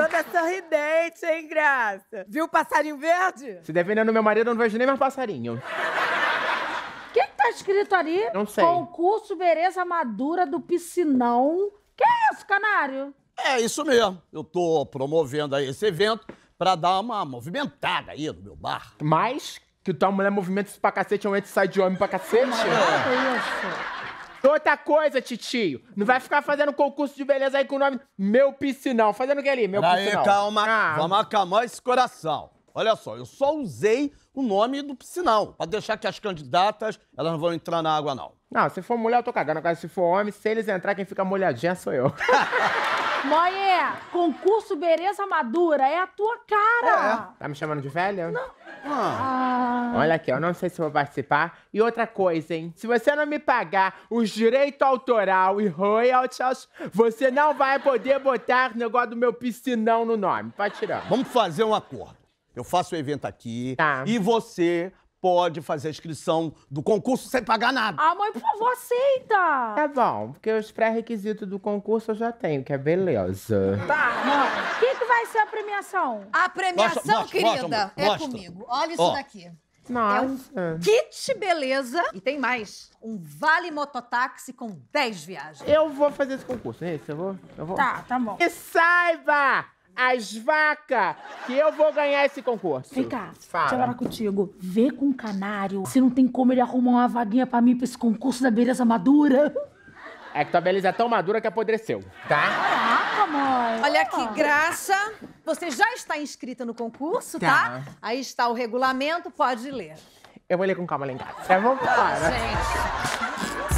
Toda sorridente, hein, graça? Viu o passarinho verde? Se defendendo meu marido, eu não vejo nem mais passarinho. O que, que tá escrito ali? Não sei. Concurso Bereza Madura do Piscinão. Que é isso, canário? É, isso mesmo. Eu tô promovendo aí esse evento pra dar uma movimentada aí no meu bar. Mas que tua mulher movimenta isso pra cacete, é um sai de homem pra cacete. Mas, é. isso. Outra coisa, titio. Não vai ficar fazendo concurso de beleza aí com o nome Meu Piscinão. Fazendo o que ali? Meu Piscinão. Aí, calma. Ah. Vamos acalmar esse coração. Olha só, eu só usei o nome do piscinão, pra deixar que as candidatas, elas não vão entrar na água, não. Não, se for mulher, eu tô cagando. Agora, se for homem, se eles entrar, quem fica molhadinha sou eu. Moé, concurso Beleza Madura é a tua cara. É. Tá me chamando de velha? Não. Ah. Olha aqui, eu não sei se vou participar. E outra coisa, hein? Se você não me pagar os direitos autoral e royalties, você não vai poder botar o negócio do meu piscinão no nome. Pode tirar. Vamos fazer um acordo. Eu faço o evento aqui tá. e você pode fazer a inscrição do concurso sem pagar nada. Ah, mãe, por favor, aceita! Tá bom, porque os pré-requisitos do concurso eu já tenho, que é beleza. Tá, mãe. O que, que vai ser a premiação? A premiação, mostra, mostra, querida, mostra, é comigo. Olha isso oh. daqui. Nossa. É um kit beleza. E tem mais. Um vale mototáxi com 10 viagens. Eu vou fazer esse concurso, é isso? Eu vou, eu vou. Tá, tá bom. E saiba! as vacas que eu vou ganhar esse concurso. Vem cá, Fala. deixa eu falar contigo. Vê com o canário se não tem como ele arrumar uma vaguinha pra mim pra esse concurso da beleza madura. É que tua beleza é tão madura que apodreceu, tá? Caraca, mãe! Olha que graça! Você já está inscrita no concurso, tá? tá? Aí está o regulamento, pode ler. Eu vou ler com calma lá em casa. É, vamos embora. gente.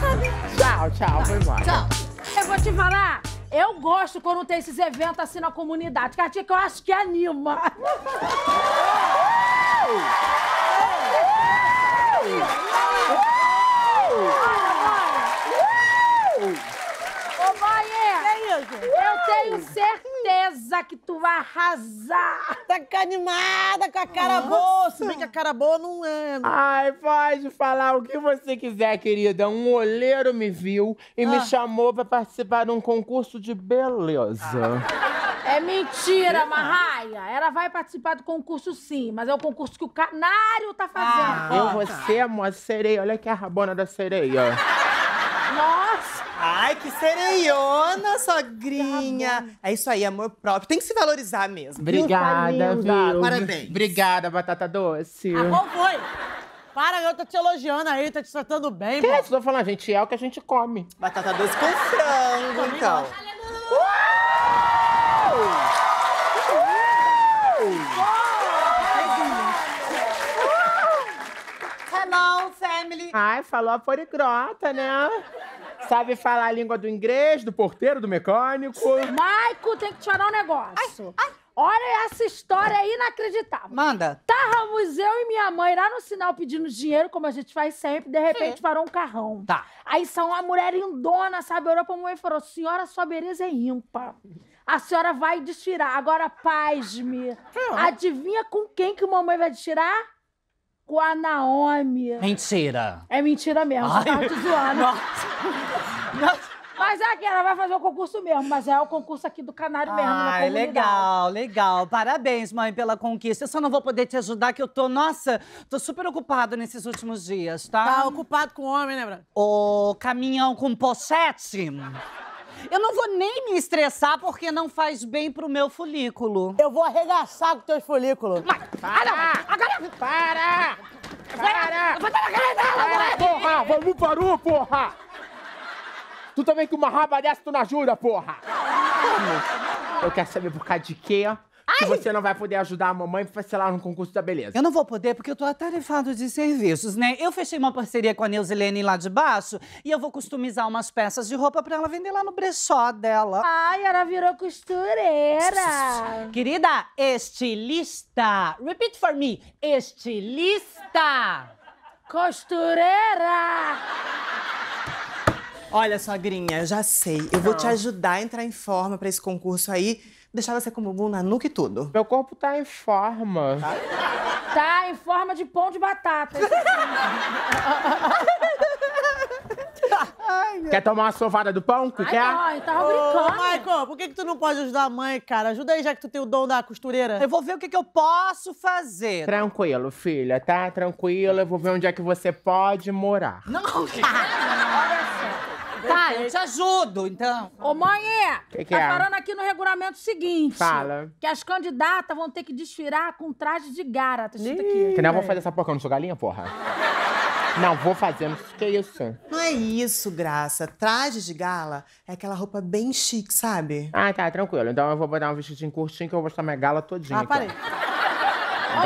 Sabe? Tchau, tchau, foi embora. Tchau. Eu vou te falar. Eu gosto quando tem esses eventos assim na comunidade. Cartinha que eu acho que anima. tenho certeza que tu vai arrasar. Tá animada, com a cara boa. Se bem que a cara boa não é. Né? Ai, pode falar o que você quiser, querida. Um olheiro me viu e ah. me chamou pra participar de um concurso de beleza. É mentira, Marraia. Ela vai participar do concurso sim, mas é o concurso que o canário tá fazendo. Ah, eu, você, amor, sereia. Olha que é a rabona da sereia. Nossa. Ai, que sereiona, tá sogrinha. é isso aí, amor próprio. Tem que se valorizar mesmo. Obrigada, tá viu? Parabéns. Obrigada, batata doce. Ah, qual foi? Para, eu tô te elogiando aí, tá te tratando bem. Que dizer, é Tô falando, a gente, é o que a gente come. Batata doce com frango, então. Hello, family. Ai, falou a poligrota, né? Sabe falar a língua do inglês, do porteiro, do mecânico. Maico, tem que te falar um negócio. Ai, ai. Olha essa história é inacreditável. Manda. Távamos eu e minha mãe lá no sinal pedindo dinheiro, como a gente faz sempre, de repente Sim. parou um carrão. Tá. Aí saiu uma mulher indona, sabe? Olhou pra mãe e falou: Senhora, sua beleza é ímpar. A senhora vai desfirar. Agora, pasme. Hum. Adivinha com quem que mamãe vai desfirar? com a Naomi. Mentira. É mentira mesmo, Ai. tava te zoando. Nossa. Mas é que ela vai fazer o concurso mesmo, mas é o concurso aqui do Canário mesmo. Ah, legal, legal. Parabéns, mãe, pela conquista. Eu só não vou poder te ajudar, que eu tô, nossa, tô super ocupado nesses últimos dias, tá? Tá ocupado com homem, né, Bruno? Ô, caminhão com pochete. Eu não vou nem me estressar porque não faz bem pro meu folículo. Eu vou arregaçar com teus folículos. Mas, para! Ah, agora... Para! Para! Vai dar na cara dela, Porra! Vamos parar, porra! Tu também com uma raba dessa, tu não ajuda, porra! Eu quero saber por causa de quê, ó que você não vai poder ajudar a mamãe pra sei lá no concurso da beleza. Eu não vou poder porque eu tô atarefado de serviços, né? Eu fechei uma parceria com a Neuzilene lá de baixo e eu vou customizar umas peças de roupa pra ela vender lá no brechó dela. Ai, ela virou costureira. Querida, estilista. Repeat for me. Estilista. Costureira. Olha, sogrinha, eu já sei. Eu vou te ah. ajudar a entrar em forma para esse concurso aí deixar você com bumbum na nuca e tudo. Meu corpo tá em forma. Tá, tá em forma de pão de batata. Ai, quer tomar uma sovada do pão? Que Ai, quer? tava brincando. Ô, Michael, por que, que tu não pode ajudar a mãe, cara? Ajuda aí, já que tu tem o dom da costureira. Eu vou ver o que, que eu posso fazer. Tranquilo, filha, tá? Tranquilo, Eu vou ver onde é que você pode morar. Não, que... Tá, eu te ajudo, então. Ô, mãe, que que tá é? aqui no regulamento seguinte. Fala. Que as candidatas vão ter que desfilar com traje de gara, tá escrito aqui. Que não vou fazer essa porca, eu não sou galinha, porra. Não, vou fazer, não sei o que é isso. Não é isso, Graça. Traje de gala é aquela roupa bem chique, sabe? Ah, tá, tranquilo. Então eu vou botar um vestidinho curtinho que eu vou mostrar minha gala todinha. Ah, parei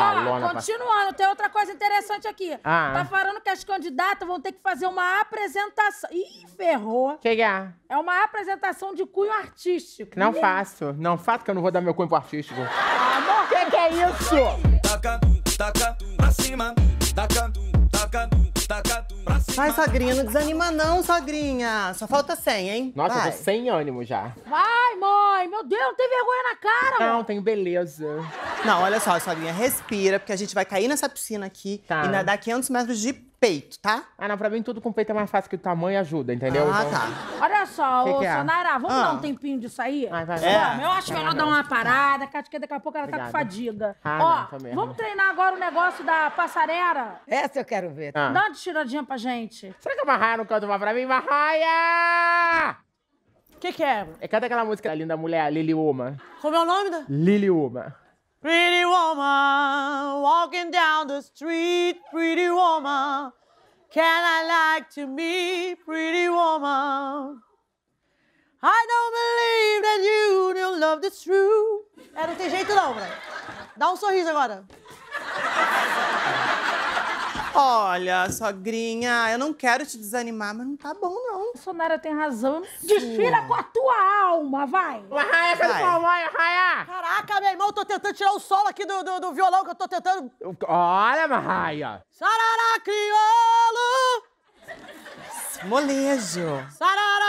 ah, continuando, tem outra coisa interessante aqui. Ah. Tá falando que as candidatas vão ter que fazer uma apresentação. Ih, ferrou. Que que é? É uma apresentação de cunho artístico. Não faço. Não faço que eu não vou dar meu cunho pro artístico. amor. Que que é isso? Taca, taca, pra cima. Vai, sogrinha, não desanima não, sogrinha. Só falta 100, hein? Nossa, Vai. eu tô sem ânimo já. Vai, mãe. Meu Deus, não tem vergonha na cara, Não, mãe. tenho beleza. Não, olha só, sogrinha, respira, porque a gente vai cair nessa piscina aqui tá. e nadar 500 metros de peito, tá? Ah, não, pra mim tudo com peito é mais fácil que o tamanho ajuda, entendeu? Ah, então... tá. Olha só, que ô, que é? Sonara, vamos ah. dar um tempinho disso aí? Vai, vai, vai. É. eu acho melhor dar uma parada, que acho que daqui a pouco ela Obrigada. tá com fadiga. Ah, Ó, não, vamos treinar agora o negócio da passarela? Essa eu quero ver. Ah. Dá uma tiradinha pra gente. Será que a Marraia não canta uma pra mim? Marraia! O que que é? É canta aquela música da linda mulher, Uma. Como é o nome da? Uma. Pretty woman, walking down the street, pretty woman, can I like to meet, pretty woman? I don't believe that you, your love is true. Era o teu jeito não, velho. Dá um sorriso agora. Olha, sogrinha, eu não quero te desanimar, mas não tá bom, não. Sonara tem razão. Desfila com a tua alma, vai! Arraia com tua mãe, arraia! Caraca, meu irmão, eu tô tentando tirar o solo aqui do, do, do violão que eu tô tentando. Olha, Marraia! Sarará crioulo! Molejo! Sarará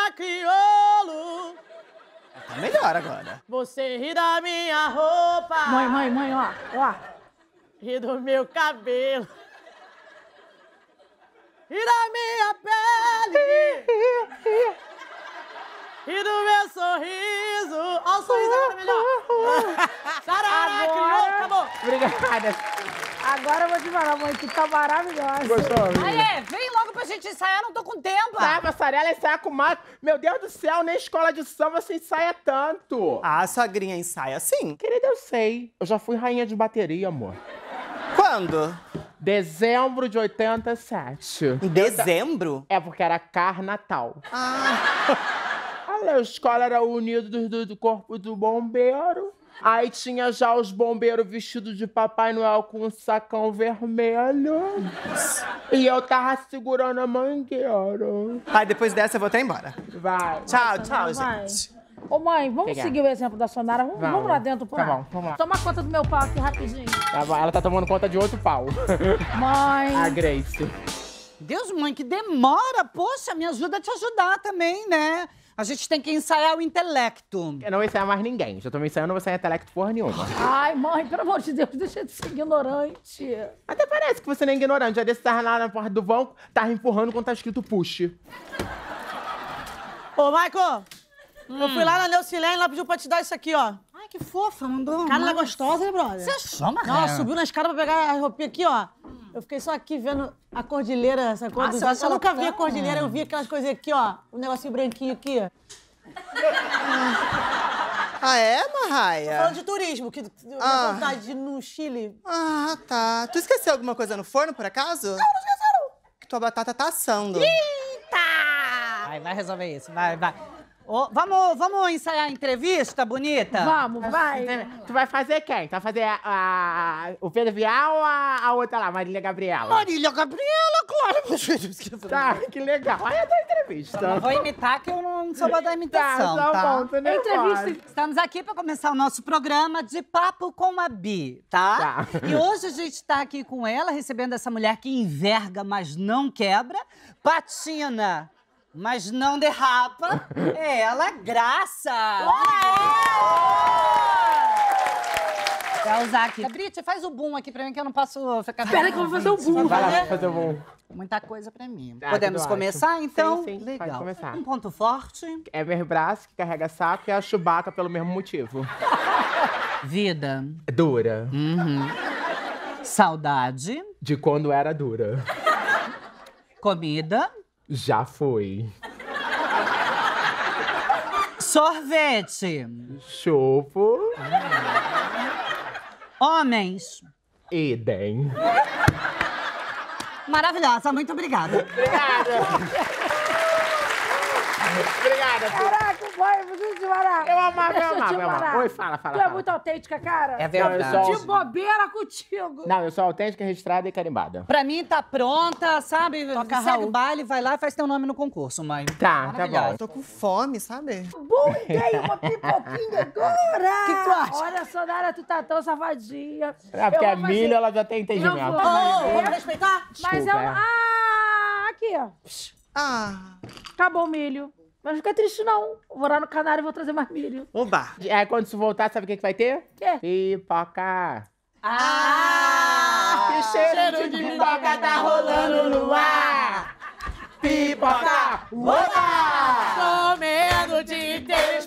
Tá melhor agora. Você ri da minha roupa! Mãe, mãe, mãe, ó, ó. Ri do meu cabelo e da minha pele e do meu sorriso. Olha o sorriso agora melhor. Sarará, criou, acabou. Obrigada. Agora eu vou te falar, mãe, que tá maravilhosa. Gostou? Aê, vem logo pra gente ensaiar, não tô com tempo. Ah, passarela, ensaiar é com mato. Meu Deus do céu, nem escola de samba se ensaia tanto. Ah, sogrinha ensaia sim. Querida, eu sei. Eu já fui rainha de bateria, amor quando? Dezembro de 87. Em dezembro? É, porque era Carnatal. Ah. A escola era unida do, do corpo do bombeiro. Aí tinha já os bombeiros vestidos de Papai Noel com um sacão vermelho. E eu tava segurando a mangueira. Aí depois dessa eu vou até embora. Vai. Tchau, tchau, gente. Vai. Ô mãe, vamos pegar. seguir o exemplo da Sonara? Vamos, vamos. vamos lá dentro, tá pô. Tá bom, vamos lá. Toma conta do meu pau aqui rapidinho. Tá bom, ela tá tomando conta de outro pau. Mãe. A Grace. Deus, mãe, que demora. Poxa, me ajuda a te ajudar também, né? A gente tem que ensaiar o intelecto. Eu não vou ensaiar mais ninguém. Já tô me ensaiando, não vou ensaiar intelecto porra nenhuma. Ai, mãe, pelo amor de Deus, deixa de ser ignorante. Até parece que você não é ignorante. Já desse tava lá na porta do banco, tava empurrando quando tá escrito push. Ô, Michael, Hum. Eu fui hum. lá na Neucilene, ela pediu pra te dar isso aqui, ó. Ai, que fofa, mandou. Cara, ela é gostosa, né, brother? Você achou, Não, cara? Ela subiu na escada pra pegar a roupinha aqui, ó. Hum. Eu fiquei só aqui vendo a cordilheira, essa cor Nossa, ah, Eu, nunca vi a cordilheira, eu vi aquelas coisas aqui, ó. Um negocinho branquinho aqui. Ah, é, Marraia? Falando de turismo, que ah. vontade de ir no Chile. Ah, tá. Tu esqueceu alguma coisa no forno, por acaso? Não, não esqueceram. Que tua batata tá assando. Eita! Vai, vai resolver isso. Vai, vai. Oh, vamos, vamos ensaiar a entrevista, bonita? Vamos, tá vai. Tá tu vai fazer quem? Tu vai fazer a, a, o Pedro Vial ou a, a, outra lá, Marília Gabriela? Marília Gabriela, claro. Tá, que legal. Aí a da entrevista. Eu vou imitar que eu não sou boa da tá, imitação, tá? tá? Bom, entrevista. Estamos aqui para começar o nosso programa de Papo com a Bi, tá? tá? E hoje a gente está aqui com ela, recebendo essa mulher que enverga, mas não quebra, Patina mas não derrapa. É ela, graça! Vai usar aqui. Brit, faz o boom aqui pra mim que eu não posso ficar... Espera que eu vou fazer o boom. Vai lá, fazer o boom. Muita coisa pra mim. Ah, Podemos começar, acho. então? Sim, sim. Legal. Pode começar. Um ponto forte. É meu braço que carrega saco e a Chewbacca pelo mesmo motivo. Vida. Dura. Uhum. Saudade. De quando era dura. Comida. Já foi. Sorvete. Chupo. Homens. idem Maravilhosa, muito obrigada. Obrigada. obrigada. Caralho eu preciso te falar. Eu amava, eu amava, eu amava. Oi, fala, fala. Tu é fala. é muito autêntica, cara. É verdade. Eu sou... De bobeira contigo. Não, eu sou autêntica, registrada e carimbada. Pra mim tá pronta, sabe? Toca Segue o baile, vai lá e faz teu nome no concurso, mãe. Tá, tá bom. Eu tô com fome, sabe? Boa ideia, uma pipoquinha agora. Que tu acha? Olha, Sonara, tu tá tão safadinha. É, porque a Milha, ela já tem entendimento. Não, vou, oh, vamos respeitar? Mas Desculpa, é Ah, aqui, ó. Ah. Acabou o milho. Mas não fica triste, não. vou lá no canário e vou trazer mais milho. Oba! É quando isso voltar, sabe o que, que vai ter? Quê? É. Pipoca. Ah! Que cheiro, cheiro de, de pipoca, tá, tá rolando no ar! Pipoca! Oba! Comendo de inteiro